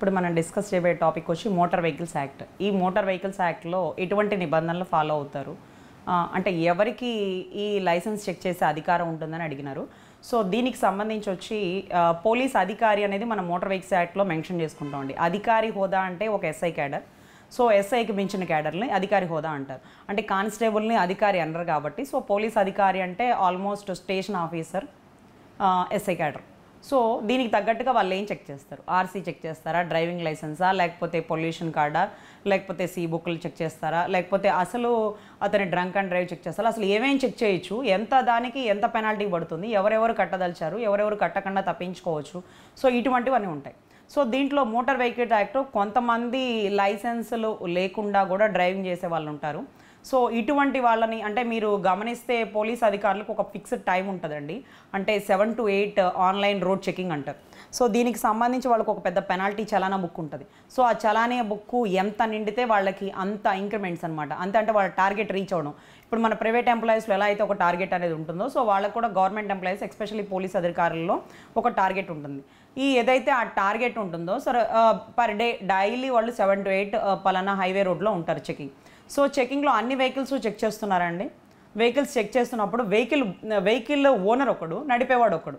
ఇప్పుడు మనం డిస్కస్ చేయబోయే టాపిక్ వచ్చి మోటార్ వెహికల్స్ యాక్ట్ ఈ మోటార్ వెహికల్స్ యాక్ట్లో ఎటువంటి నిబంధనలు ఫాలో అవుతారు అంటే ఎవరికి ఈ లైసెన్స్ చెక్ చేసే అధికారం ఉంటుందని అడిగినారు సో దీనికి సంబంధించి వచ్చి పోలీస్ అధికారి అనేది మనం మోటార్ వెహికల్స్ యాక్ట్లో మెన్షన్ చేసుకుంటామండి అధికారి హోదా అంటే ఒక ఎస్ఐ క్యాడర్ సో ఎస్ఐకి మించిన క్యాడర్ని అధికారి హోదా అంటారు అంటే కానిస్టేబుల్ని అధికారి అనరు కాబట్టి సో పోలీస్ అధికారి అంటే almost station officer SI cadre so దీనికి తగ్గట్టుగా వాళ్ళు ఏం చెక్ చేస్తారు ఆర్సీ చెక్ చేస్తారా డ్రైవింగ్ లైసెన్సా లేకపోతే పొల్యూషన్ కార్డా లేకపోతే సీ బుక్లు చెక్ చేస్తారా లేకపోతే అసలు అతని డ్రంక్ అండ్ డ్రైవ్ చెక్ చేస్తారా అసలు ఏమేమి చెక్ చేయొచ్చు ఎంత దానికి ఎంత పెనాల్టీ పడుతుంది ఎవరెవరు కట్టదలిచారు ఎవరెవరు కట్టకుండా తప్పించుకోవచ్చు సో ఇటువంటివన్నీ ఉంటాయి సో దీంట్లో మోటార్ వెహికల్ యాక్ట్ కొంతమంది లైసెన్సులు లేకుండా కూడా డ్రైవింగ్ చేసే వాళ్ళు ఉంటారు సో ఇటువంటి వాళ్ళని అంటే మీరు గమనిస్తే పోలీస్ అధికారులకు ఒక ఫిక్స్డ్ టైం ఉంటుందండి అంటే seven to eight online road checking అంటారు సో దీనికి సంబంధించి వాళ్ళకు ఒక పెద్ద పెనాల్టీ చలానా బుక్ ఉంటుంది సో ఆ చలానే బుక్ ఎంత నిండితే వాళ్ళకి అంత ఇంక్రిమెంట్స్ అనమాట అంత అంటే వాళ్ళ టార్గెట్ రీచ్ అవ్వడం ఇప్పుడు మన ప్రైవేట్ ఎంప్లాయీస్లో ఎలా అయితే ఒక టార్గెట్ అనేది ఉంటుందో సో వాళ్ళకు కూడా గవర్నమెంట్ ఎంప్లాయీస్ ఎస్పెషల్లీ పోలీస్ అధికారుల్లో ఒక టార్గెట్ ఉంటుంది ఈ ఏదైతే ఆ టార్గెట్ ఉంటుందో సరే పర్ డే డైలీ వాళ్ళు సెవెన్ టు ఎయిట్ పలానా హైవే రోడ్లో ఉంటారు చెకింగ్ సో చెకింగ్లో అన్ని వెహికల్స్ చెక్ చేస్తున్నారండి వెహికల్స్ చెక్ చేస్తున్నప్పుడు వెహికల్ వెహికల్ ఓనర్ ఒకడు నడిపేవాడు ఒకడు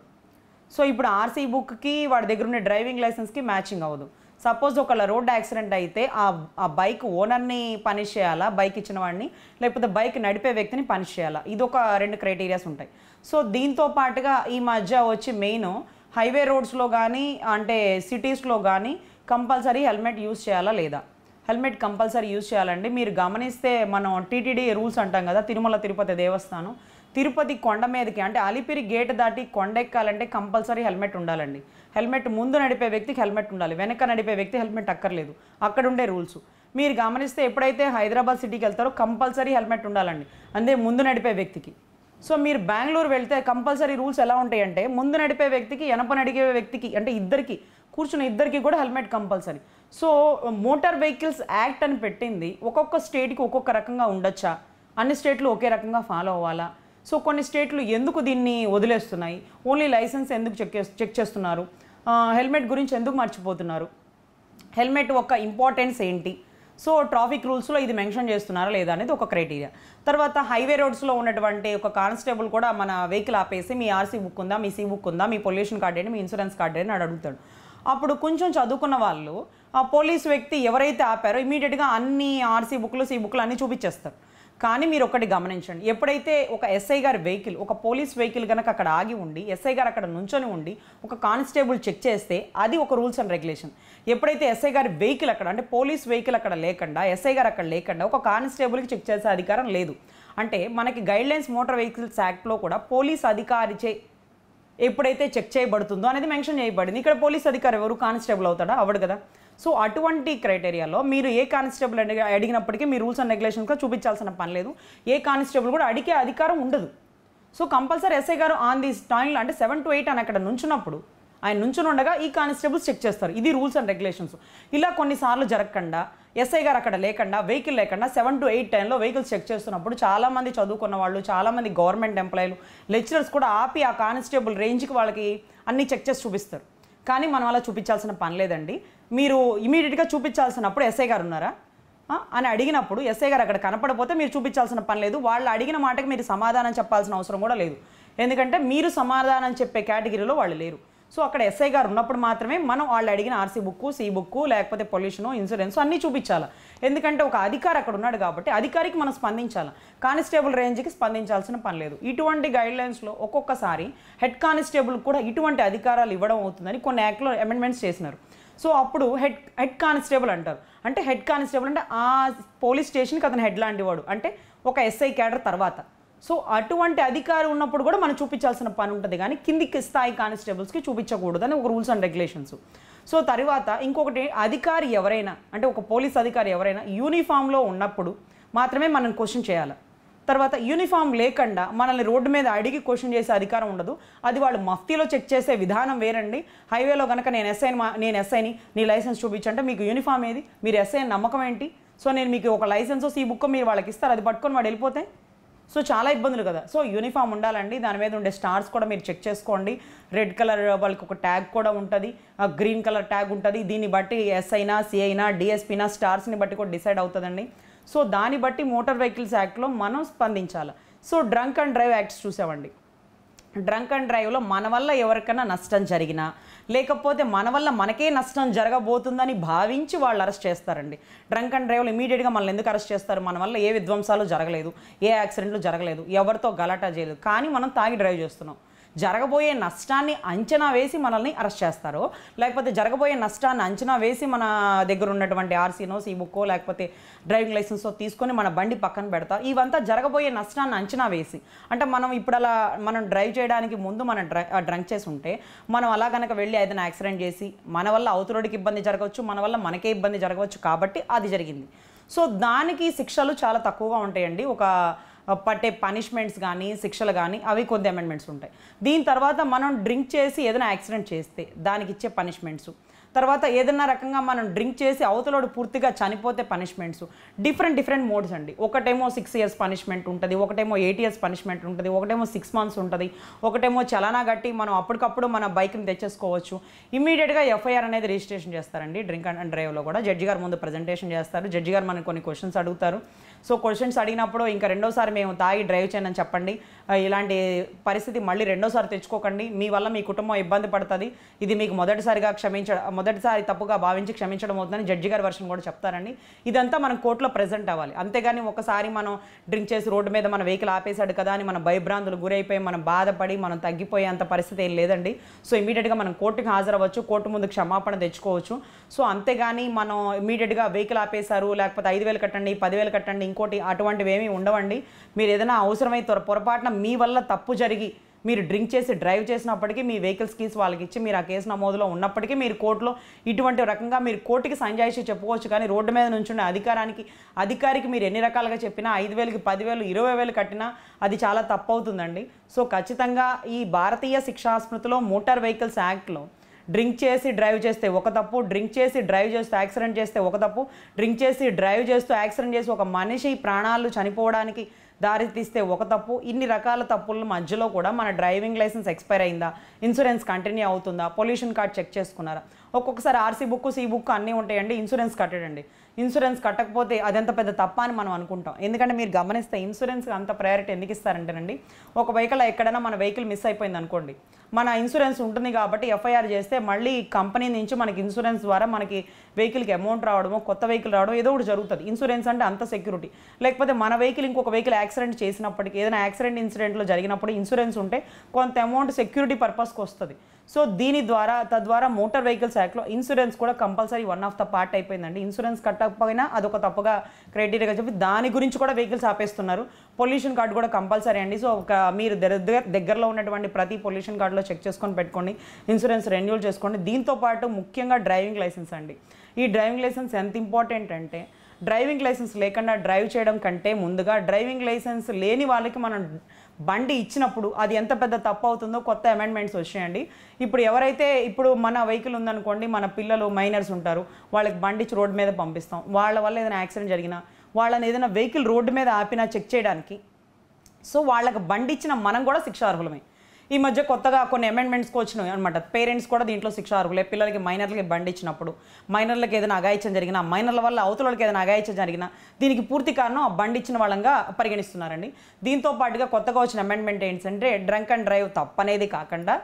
సో ఇప్పుడు ఆర్సీ బుక్కి వాడి దగ్గర ఉండే డ్రైవింగ్ లైసెన్స్కి మ్యాచింగ్ అవ్వదు సపోజ్ ఒకళ్ళ రోడ్ యాక్సిడెంట్ అయితే ఆ ఆ బైక్ ఓనర్ని పనిష్ చేయాలా బైక్ ఇచ్చిన వాడిని లేకపోతే బైక్ నడిపే వ్యక్తిని పనిష్ చేయాలా ఇది ఒక రెండు క్రైటీరియాస్ ఉంటాయి సో దీంతో పాటుగా ఈ మధ్య వచ్చి మెయిన్ హైవే రోడ్స్లో కానీ అంటే సిటీస్లో కానీ కంపల్సరీ హెల్మెట్ యూస్ చేయాలా లేదా హెల్మెట్ కంపల్సరీ యూజ్ చేయాలండి మీరు గమనిస్తే మనం టీటీడీ రూల్స్ అంటాం కదా తిరుమల తిరుపతి దేవస్థానం తిరుపతి కొండ మీదకి అంటే అలిపిరి గేట్ దాటి కొండ ఎక్కాలంటే కంపల్సరీ హెల్మెట్ ఉండాలండి హెల్మెట్ ముందు నడిపే వ్యక్తికి హెల్మెట్ ఉండాలి వెనక నడిపే వ్యక్తి హెల్మెట్ అక్కర్లేదు అక్కడ ఉండే రూల్స్ మీరు గమనిస్తే ఎప్పుడైతే హైదరాబాద్ సిటీకి వెళ్తారో కంపల్సరీ హెల్మెట్ ఉండాలండి అందే ముందు నడిపే వ్యక్తికి సో మీరు బెంగళూరు వెళ్తే కంపల్సరీ రూల్స్ ఎలా ఉంటాయంటే ముందు నడిపే వ్యక్తికి వెనప నడిపే వ్యక్తికి అంటే ఇద్దరికి కూర్చున్న ఇద్దరికి కూడా helmet compulsory so motor vehicles act అని పెట్టింది ఒక్కొక్క స్టేట్కి ఒక్కొక్క రకంగా ఉండొచ్చా అన్ని స్టేట్లు ఒకే రకంగా ఫాలో అవ్వాలా సో కొన్ని స్టేట్లు ఎందుకు దీన్ని వదిలేస్తున్నాయి ఓన్లీ లైసెన్స్ ఎందుకు చెక్ చెక్ చేస్తున్నారు హెల్మెట్ గురించి ఎందుకు మర్చిపోతున్నారు హెల్మెట్ ఒక ఇంపార్టెన్స్ ఏంటి సో ట్రాఫిక్ రూల్స్లో ఇది మెన్షన్ చేస్తున్నారా లేదా అనేది ఒక క్రైటీరియా తర్వాత హైవే రోడ్స్లో ఉన్నటువంటి ఒక కానిస్టేబుల్ కూడా మన వెహికల్ ఆపేసి మీ ఆర్సీ బుక్ ఉందా మీ సీ బుక్ ఉందా మీ పొల్యూషన్ కార్డ్ ఏంటి మీ ఇన్సూరెన్స్ కార్డ్ ఏంటి అని అడుగుతాడు అప్పుడు కొంచెం చదువుకున్న వాళ్ళు ఆ పోలీసు వ్యక్తి ఎవరైతే ఆపారో ఇమీడియట్గా అన్ని ఆర్సీ బుక్లు సీ బుక్లు అన్నీ చూపించేస్తారు కానీ మీరు ఒకటి గమనించండి ఎప్పుడైతే ఒక ఎస్ఐ గారి వెహికల్ ఒక పోలీస్ వెహికల్ కనుక అక్కడ ఆగి ఉండి ఎస్ఐ గారు అక్కడ నుంచొని ఉండి ఒక కానిస్టేబుల్ చెక్ చేస్తే అది ఒక రూల్స్ అండ్ రెగ్యులేషన్ ఎప్పుడైతే ఎస్ఐ గారి వెహికల్ అక్కడ అంటే పోలీస్ వెహికల్ అక్కడ లేకుండా ఎస్ఐ గారు అక్కడ లేకుండా ఒక కానిస్టేబుల్కి చెక్ చేసే అధికారం లేదు అంటే మనకి గైడ్లైన్స్ మోటార్ వెహికల్స్ యాక్ట్లో కూడా పోలీస్ అధికారిచే ఎప్పుడైతే చెక్ చేయబడుతుందో అనేది మెన్షన్ చేయబడింది ఇక్కడ పోలీస్ అధికారి ఎవరు కానిస్టేబుల్ అవుతాడా అవడు కదా సో అటువంటి క్రైటీరియాలో మీరు ఏ కానిస్టేబుల్ అడిగినప్పటికీ మీ రూల్స్ అండ్ కూడా చూపించాల్సిన పని లేదు ఏ కానిస్టేబుల్ కూడా అడిగే అధికారం ఉండదు సో కంపల్సరీ ఎస్ఐ గారు ఆన్ దిస్ టైంలో అంటే సెవెన్ టు ఎయిట్ అని అక్కడ నుంచినప్పుడు ఆయన నుంచుని ఉండగా ఈ కానిస్టేబుల్స్ చెక్ చేస్తారు ఇది రూల్స్ అండ్ రెగ్యులేషన్స్ ఇలా కొన్నిసార్లు జరగకుండా ఎస్ఐ గారు అక్కడ లేకుండా వెహికల్ లేకుండా సెవెన్ టు ఎయిట్ టైంలో వెహికల్స్ చెక్ చేస్తున్నప్పుడు చాలామంది చదువుకున్న వాళ్ళు చాలామంది గవర్నమెంట్ ఎంప్లాయీలు లెక్చరర్స్ కూడా ఆపి ఆ కానిస్టేబుల్ రేంజ్కి వాళ్ళకి అన్ని చెక్ చేసి చూపిస్తారు కానీ మనం అలా చూపించాల్సిన పని లేదండి మీరు ఇమీడియట్గా చూపించాల్సినప్పుడు ఎస్ఐ గారు ఉన్నారా అని అడిగినప్పుడు ఎస్ఐ గారు అక్కడ కనపడపోతే మీరు చూపించాల్సిన పని లేదు వాళ్ళు అడిగిన మాటకి మీరు సమాధానం చెప్పాల్సిన అవసరం కూడా లేదు ఎందుకంటే మీరు సమాధానం చెప్పే కేటగిరీలో వాళ్ళు లేరు సో అక్కడ ఎస్ఐ గారు ఉన్నప్పుడు మాత్రమే మనం వాళ్ళు అడిగిన ఆర్సీ బుక్ సి బుక్ లేకపోతే పొల్యూషన్ ఇన్సూరెన్స్ అన్నీ చూపించాలి ఎందుకంటే ఒక అధికారి అక్కడ ఉన్నాడు కాబట్టి అధికారికి మనం స్పందించాలి కానిస్టేబుల్ రేంజ్కి స్పందించాల్సిన పని లేదు ఇటువంటి గైడ్లైన్స్లో ఒక్కొక్కసారి హెడ్ కానిస్టేబుల్ కూడా ఇటువంటి అధికారాలు ఇవ్వడం అవుతుందని కొన్ని యాక్ట్లో అమెండ్మెంట్స్ చేసినారు సో అప్పుడు హెడ్ హెడ్ కానిస్టేబుల్ అంటారు అంటే హెడ్ కానిస్టేబుల్ అంటే ఆ పోలీస్ స్టేషన్కి అతను హెడ్ లాంటి వాడు అంటే ఒక ఎస్ఐ క్యాడర్ తర్వాత సో అటువంటి అధికారి ఉన్నప్పుడు కూడా మనం చూపించాల్సిన పని ఉంటుంది కానీ కిందికి స్థాయి కానిస్టేబుల్స్కి చూపించకూడదు అని ఒక రూల్స్ అండ్ రెగ్యులేషన్స్ సో తర్వాత ఇంకొకటి అధికారి ఎవరైనా అంటే ఒక పోలీస్ అధికారి ఎవరైనా యూనిఫామ్లో ఉన్నప్పుడు మాత్రమే మనం క్వశ్చన్ చేయాలి తర్వాత యూనిఫామ్ లేకుండా మనల్ని రోడ్డు మీద అడిగి క్వశ్చన్ చేసే అధికారం ఉండదు అది వాళ్ళు మఫ్తీలో చెక్ చేసే విధానం వేరండి హైవేలో కనుక నేను ఎస్ఐని మా నేను ఎస్ఐని నీ లైసెన్స్ చూపించంటే మీకు యూనిఫామ్ ఏది మీరు ఎస్ఐ నమ్మకం ఏంటి సో నేను మీకు ఒక లైసెన్స్ సి బుక్ మీరు వాళ్ళకి ఇస్తారు అది పట్టుకొని వాడు వెళ్ళిపోతే సో చాలా ఇబ్బందులు కదా సో యూనిఫామ్ ఉండాలండి దాని మీద ఉండే స్టార్స్ కూడా మీరు చెక్ చేసుకోండి రెడ్ కలర్ వాళ్ళకి ఒక ట్యాగ్ కూడా ఉంటుంది గ్రీన్ కలర్ ట్యాగ్ ఉంటుంది దీన్ని బట్టి ఎస్ అయినా సి అయినా డిఎస్పీనా స్టార్స్ని బట్టి కూడా డిసైడ్ అవుతుందండి సో దాన్ని బట్టి మోటార్ వెహికల్స్ యాక్ట్లో మనం స్పందించాలి so drunk and drive acts చూసామండి డ్రంక్ అండ్ డ్రైవ్లో మన వల్ల ఎవరికైనా నష్టం జరిగినా లేకపోతే మన వల్ల మనకే నష్టం జరగబోతుందని భావించి వాళ్ళు అరెస్ట్ చేస్తారండి డ్రంక్ అండ్ డ్రైవ్లు ఇమీడియట్గా మనల్ని ఎందుకు అరెస్ట్ చేస్తారు మన వల్ల ఏ విధ్వంసాలు జరగలేదు ఏ యాక్సిడెంట్లు జరగలేదు ఎవరితో గలాటా చేయలేదు కానీ మనం తాగి డ్రైవ్ చేస్తున్నాం జరగబోయే నష్టాన్ని అంచనా వేసి మనల్ని అరెస్ట్ చేస్తారు లేకపోతే జరగబోయే నష్టాన్ని అంచనా వేసి మన దగ్గర ఉన్నటువంటి ఆర్సీనో సీ బుక్కో లేకపోతే డ్రైవింగ్ లైసెన్సో తీసుకొని మన బండి పక్కన పెడతారు ఇవంతా జరగబోయే నష్టాన్ని అంచనా వేసి అంటే మనం ఇప్పుడు అలా మనం డ్రైవ్ చేయడానికి ముందు మనం డ్రంక్ చేసి ఉంటే మనం అలా కనుక వెళ్ళి ఏదైనా యాక్సిడెంట్ చేసి మన వల్ల అవతరుడికి ఇబ్బంది జరగవచ్చు మన వల్ల మనకే ఇబ్బంది జరగవచ్చు కాబట్టి అది జరిగింది సో దానికి శిక్షలు చాలా తక్కువగా ఉంటాయండి ఒక పట్టే పనిష్మెంట్స్ కానీ శిక్షలు కానీ అవి కొద్ది అమెండ్మెంట్స్ ఉంటాయి దీని తర్వాత మనం డ్రింక్ చేసి ఏదైనా యాక్సిడెంట్ చేస్తే దానికి ఇచ్చే పనిష్మెంట్స్ తర్వాత ఏదైనా రకంగా మనం డ్రింక్ చేసి అవతలోడు పూర్తిగా చనిపోతే పనిష్మెంట్స్ డిఫరెంట్ డిఫరెంట్ మోడ్స్ అండి ఒకటేమో సిక్స్ ఇయర్స్ పనిష్మెంట్ ఉంటుంది ఒకటేమో ఎయిట్ ఇయర్స్ పనిష్మెంట్ ఉంటుంది ఒకటేమో సిక్స్ మంత్స్ ఉంటుంది ఒకటేమో చలానా గట్టి మనం అప్పటికప్పుడు మన బైక్ని తెచ్చేసుకోవచ్చు ఇమీడియట్గా ఎఫ్ఐఆర్ అనేది రిజిస్ట్రేషన్ చేస్తారండి డ్రింక్ అండ్ డ్రైవ్లో కూడా జడ్జి గారు ముందు ప్రజెంటేషన్ చేస్తారు జడ్జి గారు మనకు కొన్ని క్వశ్చన్స్ అడుగుతారు సో క్వశ్చన్స్ అడిగినప్పుడు ఇంకా రెండోసారి మేము తాగి డ్రైవ్ చేయనని చెప్పండి ఇలాంటి పరిస్థితి మళ్ళీ రెండోసారి తెచ్చుకోకండి మీ వల్ల మీ కుటుంబం ఇబ్బంది పడుతుంది ఇది మీకు మొదటిసారిగా క్షమించ మొదటిసారి తప్పుగా భావించి క్షమించడం అవుతుందని జడ్జి గారి వర్షం కూడా చెప్తారండి ఇదంతా మనం కోర్టులో ప్రజెంట్ అవ్వాలి అంతేగాని ఒకసారి మనం డ్రింక్ చేసి రోడ్డు మీద మన వెహికల్ ఆపేశాడు కదా అని మన భయభ్రాంతులు గురైపోయి మనం బాధపడి మనం తగ్గిపోయే అంత పరిస్థితి ఏం లేదండి సో ఇమీడియట్గా మనం కోర్టుకి హాజరవ్వచ్చు కోర్టు ముందు క్షమాపణ తెచ్చుకోవచ్చు సో అంతేగాని మనం ఇమీడియట్గా వెహికల్ ఆపేశారు లేకపోతే ఐదు వేలు కట్టండి పదివేలు కట్టండి ఇంకోటి అటువంటివి ఏమీ ఉండవండి మీరు ఏదైనా అవసరమై పొరపాటున మీ వల్ల తప్పు జరిగి మీరు డ్రింక్ చేసి డ్రైవ్ చేసినప్పటికీ మీ వెహికల్స్ కీస్ వాళ్ళకి ఇచ్చి మీరు ఆ కేసు నమోదులో ఉన్నప్పటికీ మీరు కోర్టులో ఇటువంటి రకంగా మీరు కోర్టుకి సంజాయిషి చెప్పుకోవచ్చు కానీ రోడ్డు మీద నుంచున్న అధికారానికి అధికారికి మీరు ఎన్ని రకాలుగా చెప్పినా ఐదు వేలకి పదివేలు ఇరవై వేలు కట్టినా అది చాలా తప్పు అవుతుందండి సో ఖచ్చితంగా ఈ భారతీయ శిక్షాస్మృతిలో మోటార్ వెహికల్స్ యాక్ట్లో డ్రింక్ చేసి డ్రైవ్ చేస్తే ఒక తప్పు డ్రింక్ చేసి డ్రైవ్ చేస్తూ యాక్సిడెంట్ చేస్తే ఒక తప్పు డ్రింక్ చేసి డ్రైవ్ చేస్తూ యాక్సిడెంట్ చేసి ఒక మనిషి ప్రాణాలు చనిపోవడానికి దారి తీస్తే ఒక తప్పు ఇన్ని రకాల తప్పుల మధ్యలో కూడా మన డ్రైవింగ్ లైసెన్స్ ఎక్స్పైర్ అయిందా ఇన్సూరెన్స్ కంటిన్యూ అవుతుందా పొల్యూషన్ కార్డ్ చెక్ చేసుకున్నారా ఒక్కొక్కసారి ఆర్సీ బుక్ సీ బుక్ అన్నీ ఉంటాయండి ఇన్సూరెన్స్ కట్టడండి ఇన్సూరెన్స్ కట్టకపోతే ఎంత పెద్ద తప్ప అని మనం అనుకుంటాం ఎందుకంటే మీరు గమనిస్తే ఇన్సూరెన్స్కి అంత ప్రయారిటీ ఎందుకు ఇస్తారంటేనండి ఒక వెహికల్ ఎక్కడైనా మన వెహికల్ మిస్ అయిపోయింది అనుకోండి మన ఇన్సూరెన్స్ ఉంటుంది కాబట్టి ఎఫ్ఐఆర్ చేస్తే మళ్ళీ కంపెనీ నుంచి మనకి ఇన్సూరెన్స్ ద్వారా మనకి వెహికల్కి అమౌంట్ రావడమో కొత్త వెహికల్ రావడం ఏదో ఒకటి జరుగుతుంది ఇన్సూరెన్స్ అంటే అంత సెక్యూరిటీ లేకపోతే మన వెహికల్ ఇంకొక వెహికల్ యాక్సిడెంట్ చేసినప్పటికీ ఏదైనా యాక్సిడెంట్ ఇన్సిడెంట్లో జరిగినప్పుడు ఇన్సూరెన్స్ ఉంటే కొంత అమౌంట్ సెక్యూరిటీ పర్పస్కి వస్తుంది సో దీని ద్వారా తద్వారా మోటార్ వెహికల్స్ యాక్ట్లో ఇన్సూరెన్స్ కూడా compulsory one of the part అయిపోయిందండి ఇన్సూరెన్స్ కట్టకపోయినా అదొక తప్పుగా క్రైటీరియాగా చెప్పి దాని గురించి కూడా వెహికల్స్ ఆపేస్తున్నారు పొల్యూషన్ కార్డు కూడా కంపల్సరీ అండి సో ఒక మీరు దగ్గర దగ్గరలో ఉన్నటువంటి ప్రతి పొల్యూషన్ కార్డులో చెక్ చేసుకొని పెట్టుకోండి ఇన్సూరెన్స్ రెన్యూల్ చేసుకోండి దీంతోపాటు ముఖ్యంగా డ్రైవింగ్ లైసెన్స్ అండి ఈ డ్రైవింగ్ లైసెన్స్ ఎంత ఇంపార్టెంట్ అంటే డ్రైవింగ్ లైసెన్స్ లేకుండా డ్రైవ్ చేయడం కంటే ముందుగా డ్రైవింగ్ లైసెన్స్ లేని వాళ్ళకి మనం బండి ఇచ్చినప్పుడు అది ఎంత పెద్ద తప్పు అవుతుందో కొత్త అమెండ్మెంట్స్ వచ్చాయండి ఇప్పుడు ఎవరైతే ఇప్పుడు మన వెహికల్ ఉందనుకోండి మన పిల్లలు మైనర్స్ ఉంటారు వాళ్ళకి బండి ఇచ్చి రోడ్డు మీద పంపిస్తాం వాళ్ళ వల్ల ఏదైనా యాక్సిడెంట్ జరిగినా వాళ్ళని ఏదైనా వెహికల్ రోడ్డు మీద ఆపినా చెక్ చేయడానికి సో వాళ్ళకి బండి ఇచ్చిన మనం కూడా శిక్షార్హులమే ఈ మధ్య కొత్తగా కొన్ని అమెండ్మెంట్స్కి వచ్చినాయి అనమాట పేరెంట్స్ కూడా దీంట్లో శిక్ష అర్హులే పిల్లలకి మైనర్లకి బండి ఇచ్చినప్పుడు మైనర్లకి ఏదైనా అగాయిత్యం జరిగినా మైనర్ల వల్ల అవతలకి ఏదైనా అగాయిత్యం జరిగినా దీనికి పూర్తి కారణం బండి ఇచ్చిన వాళ్ళంగా పరిగణిస్తున్నారండి దీంతో పాటుగా కొత్తగా వచ్చిన అమెండ్మెంట్ ఏంటంటే డ్రంక్ అండ్ డ్రైవ్ తప్పనేది కాకుండా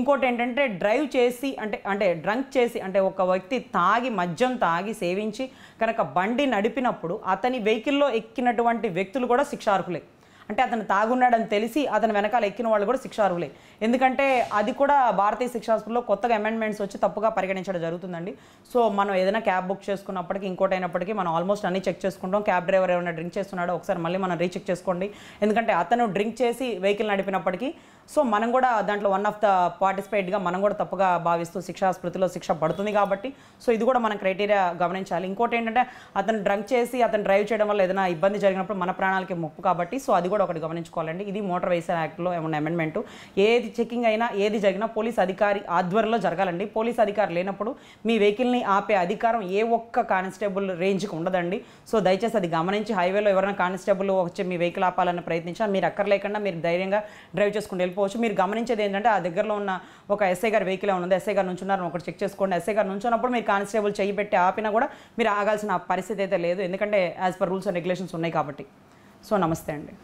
ఇంకోటి ఏంటంటే డ్రైవ్ చేసి అంటే అంటే డ్రంక్ చేసి అంటే ఒక వ్యక్తి తాగి మద్యం తాగి సేవించి కనుక బండి నడిపినప్పుడు అతని వెహికల్లో ఎక్కినటువంటి వ్యక్తులు కూడా శిక్షార్హులే అంటే అతను తాగున్నాడని తెలిసి అతను వెనకాల ఎక్కిన వాళ్ళు కూడా శిక్ష అర్హులే ఎందుకంటే అది కూడా భారతీయ శిక్షాస్పృలో కొత్తగా అమెండ్మెంట్స్ వచ్చి తప్పుగా పరిగణించడం జరుగుతుందండి సో మనం ఏదైనా క్యాబ్ బుక్ చేసుకున్నప్పటికీ ఇంకోటి అయినప్పటికీ మనం ఆల్మోస్ట్ అన్ని చెక్ చేసుకుంటాం క్యాబ్ డ్రైవర్ ఏమైనా డ్రింక్ చేస్తున్నాడో ఒకసారి మళ్ళీ మనం రీచెక్ చేసుకోండి ఎందుకంటే అతను డ్రింక్ చేసి వెహికల్ నడిపినప్పటికీ సో మనం కూడా దాంట్లో వన్ ఆఫ్ ద పార్టిసిపేట్గా మనం కూడా తప్పుగా భావిస్తూ శిక్షా స్మృతిలో శిక్ష పడుతుంది కాబట్టి సో ఇది కూడా మనం క్రైటీరియా గమనించాలి ఇంకోటి ఏంటంటే అతను డ్రంక్ చేసి అతను డ్రైవ్ చేయడం వల్ల ఏదైనా ఇబ్బంది జరిగినప్పుడు మన ప్రాణాలకి ముప్పు కాబట్టి సో అది కూడా ఒకటి గమనించుకోవాలండి ఇది మోటార్ వెహికల్ యాక్ట్లో ఏమన్నా అమెండ్మెంట్ ఏది చెకింగ్ అయినా ఏది జరిగినా పోలీస్ అధికారి ఆధ్వర్యంలో జరగాలండి పోలీస్ అధికారి లేనప్పుడు మీ వెహికల్ని ఆపే అధికారం ఏ ఒక్క కానిస్టేబుల్ రేంజ్కి ఉండదండి సో దయచేసి అది గమనించి హైవేలో ఎవరైనా కానిస్టేబుల్ వచ్చి మీ వెహికల్ ఆపాలని ప్రయత్నించినా మీరు అక్కర్లేకుండా మీరు ధైర్యంగా డ్రైవ్ చేసుకుంటే వెళ్ళిపోవచ్చు మీరు గమనించేది ఏంటంటే ఆ దగ్గరలో ఉన్న ఒక ఎస్ఐ గారు వెహికల్ ఉంది ఎస్ఐ గారు నుంచున్నారని ఒకటి చెక్ చేసుకోండి ఎస్ఐ గారు నుంచున్నప్పుడు మీరు కానిస్టేబుల్ చేయి పెట్టి ఆపినా కూడా మీరు ఆగాల్సిన పరిస్థితి అయితే లేదు ఎందుకంటే as per rules and regulations ఉన్నాయి కాబట్టి సో నమస్తే అండి